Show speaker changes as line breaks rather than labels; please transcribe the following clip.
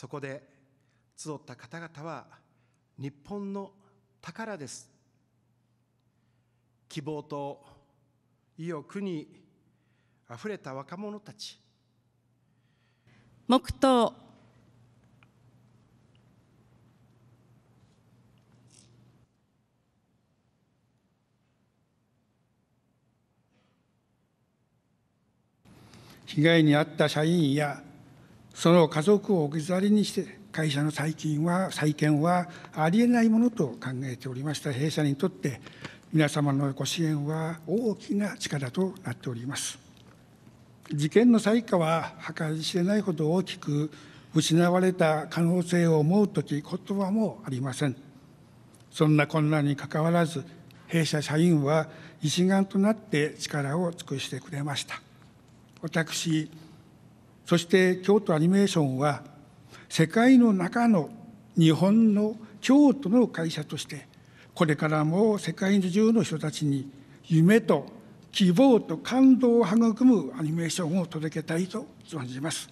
そこで集った方々は日本の宝です。希望と意欲にあふれた若者たち。
黙祷
被害に遭った社員やその家族を置き去りにして会社の再建は再建はありえないものと考えておりました弊社にとって皆様のご支援は大きな力となっております事件の最下は計り知れないほど大きく失われた可能性を思うとき言葉もありませんそんな困難にかかわらず弊社社員は一丸となって力を尽くしてくれました私そして京都アニメーションは世界の中の日本の京都の会社としてこれからも世界中の人たちに夢と希望と感動を育むアニメーションを届けたいと存じます。